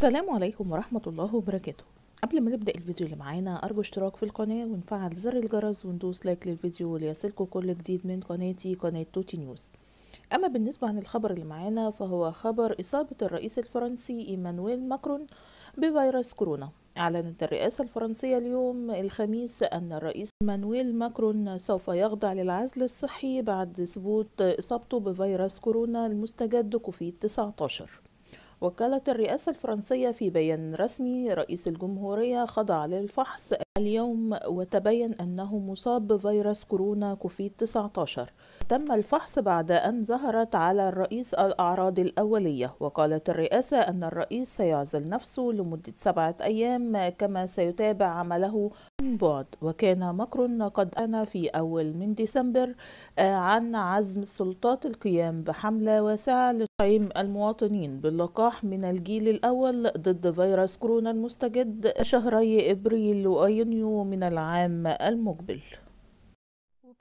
السلام عليكم ورحمة الله وبركاته قبل ما نبدأ الفيديو اللي معانا أرجو اشتراك في القناة ونفعل زر الجرس وندوس لايك للفيديو ليصلكم كل جديد من قناتي قناة توتي نيوز أما بالنسبة عن الخبر اللي معانا فهو خبر إصابة الرئيس الفرنسي إيمانويل ماكرون بفيروس كورونا أعلنت الرئاسة الفرنسية اليوم الخميس أن الرئيس مانويل ماكرون سوف يخضع للعزل الصحي بعد ثبوت إصابته بفيروس كورونا المستجد كوفيد 19 وكالت الرئاسة الفرنسية في بيان رسمي رئيس الجمهورية خضع للفحص اليوم وتبين أنه مصاب بفيروس كورونا كوفيد 19 تم الفحص بعد أن ظهرت على الرئيس الأعراض الأولية وقالت الرئاسة أن الرئيس سيعزل نفسه لمدة سبعة أيام كما سيتابع عمله بعد وكان مكر قد أنا في أول من ديسمبر آه، عن عزم السلطات القيام بحملة واسعة لتطعيم المواطنين باللقاح من الجيل الأول ضد فيروس كورونا المستجد شهري إبريل ويونيو من العام المقبل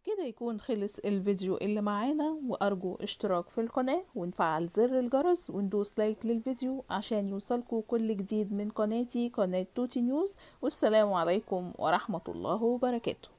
كده يكون خلص الفيديو اللي معانا وأرجو اشتراك في القناة ونفعل زر الجرس وندوس لايك للفيديو عشان يوصلكوا كل جديد من قناتي قناة توتي نيوز والسلام عليكم ورحمة الله وبركاته